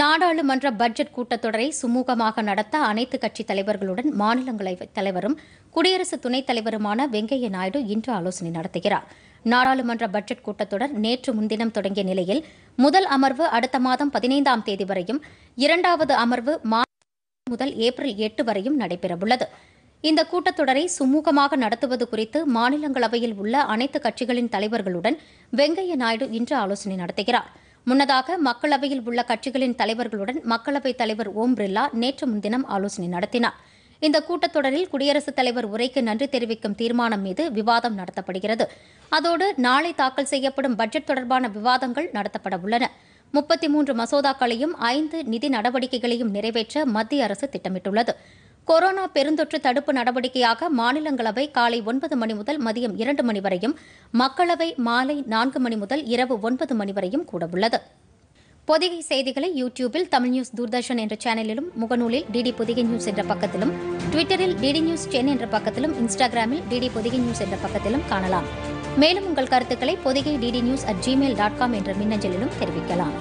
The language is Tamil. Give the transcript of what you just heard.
நாடாளுமன்ற பட்ஜெட் கூட்டத்தொடரை சுமூகமாக நடத்த அனைத்து கட்சித் தலைவர்களுடன் மாநிலங்களை தலைவரும் குடியரசு துணைத் தலைவருமான வெங்கையா நாயுடு இன்று ஆலோசனை நடத்துகிறார் நாடாளுமன்ற பட்ஜெட் கூட்டத்தொடர் நேற்று முன்தினம் தொடங்கிய நிலையில் முதல் அமர்வு அடுத்த மாதம் பதினைந்தாம் தேதி வரையும் இரண்டாவது அமர்வு மார்ச் முதல் ஏப்ரல் எட்டு வரையும் நடைபெறவுள்ளது இந்த கூட்டத்தொடரை சுமூகமாக நடத்துவது குறித்து மாநிலங்களவையில் உள்ள அனைத்து கட்சிகளின் தலைவர்களுடன் வெங்கையா நாயுடு இன்று ஆலோசனை நடத்துகிறாா் முன்னதாக மக்களவையில் உள்ள கட்சிகளின் தலைவர்களுடன் மக்களவைத் தலைவர் ஓம் பிர்லா நேற்று முன்தினம் ஆலோசனை நடத்தினார் இந்த கூட்டத்தொடரில் குடியரசுத் தலைவர் உரைக்கு நன்றி தெரிவிக்கும் தீர்மானம் மீது விவாதம் நடத்தப்படுகிறது அதோடு நாளை தாக்கல் செய்யப்படும் பட்ஜெட் தொடர்பான விவாதங்கள் நடத்தப்பட உள்ளன முப்பத்தி மூன்று மசோதாக்களையும் ஐந்து நிதி நடவடிக்கைகளையும் நிறைவேற்ற மத்திய அரசு திட்டமிட்டுள்ளது கொரோனா பெருந்தொற்று தடுப்பு நடவடிக்கையாக மாநிலங்களவை காலை ஒன்பது மணி முதல் மதியம் இரண்டு மணி வரையும் மக்களவை மாலை நான்கு மணி முதல் இரவு ஒன்பது மணி வரையும் கூடவுள்ளது பொதிகை செய்திகளை யூ டியூபில் தமிழ் நியூஸ் தூர்தர்ஷன் என்ற சேனலிலும் முகநூலில் டிடி பொதிகை நியூஸ் என்ற பக்கத்திலும் டுவிட்டரில் டிடி நியூஸ் டென் என்ற பக்கத்திலும் இன்ஸ்டாகிராமில் டிடி பொதிகை நியூஸ் என்ற பக்கத்திலும் காணலாம் மேலும் உங்கள் கருத்துக்களை Podhigai DD news at Gmail dot com என்ற மின்னஞ்சலிலும் தெரிவிக்கலாம்